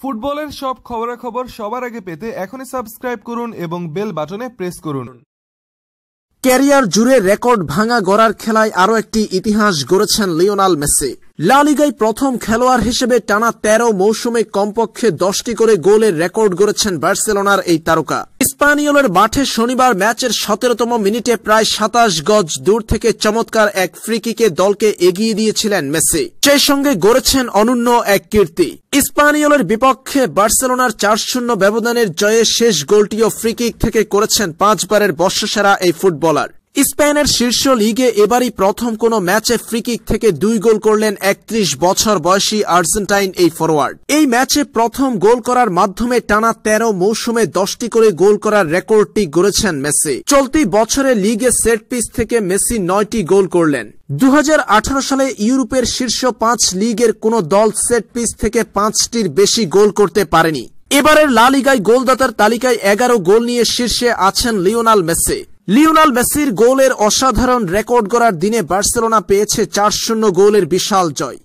ফুটবলের সব খবরাখবর সবার আগে পেতে এখনই সাবস্ক্রাইব করুন এবং বেল বাটনে প্রেস করুন ক্যারিয়ার জুড়ে রেকর্ড ভাঙা গড়ার খেলায় আরও একটি ইতিহাস গড়েছেন লিওনাল মেসি লালিগায় প্রথম খেলোয়াড় হিসেবে টানা ১৩ মৌসুমে কমপক্ষে দশটি করে গোলের রেকর্ড গড়েছেন বার্সেলোনার এই তারকা স্পানিওলের মাঠে শনিবার ম্যাচের সতেরোতম মিনিটে প্রায় সাতাশ গজ দূর থেকে চমৎকার এক ফ্রিকিকে দলকে এগিয়ে দিয়েছিলেন মেসি সেই সঙ্গে গড়েছেন অনন্য এক কীর্তি স্পানিওলের বিপক্ষে বার্সেলোনার চার শূন্য ব্যবধানের জয়ে শেষ গোলটিও ফ্রিকিক থেকে করেছেন পাঁচবারের বর্ষসেরা এই ফুটবলার স্পেনের শীর্ষ লিগে এবারই প্রথম কোনো ম্যাচে ফ্রিকিক থেকে দুই গোল করলেন একত্রিশ বছর বয়সী আর্জেন্টাইন এই ফরোয়ার্ড এই ম্যাচে প্রথম গোল করার মাধ্যমে টানা তেরো মৌসুমে দশটি করে গোল করার রেকর্ডটি গড়েছেন মেসি চলতি বছরে লিগে সেট পিস থেকে মেসি নয়টি গোল করলেন দু সালে ইউরোপের শীর্ষ পাঁচ লিগের কোন দল সেট পিস থেকে পাঁচটির বেশি গোল করতে পারেনি এবারের লালিগায় গোলদাতার তালিকায় এগারো গোল নিয়ে শীর্ষে আছেন লিওনাল মেসি লিওনাল মেসির গোলের অসাধারণ রেকর্ড করার দিনে বার্সেলোনা পেয়েছে চার শূন্য গোলের বিশাল জয়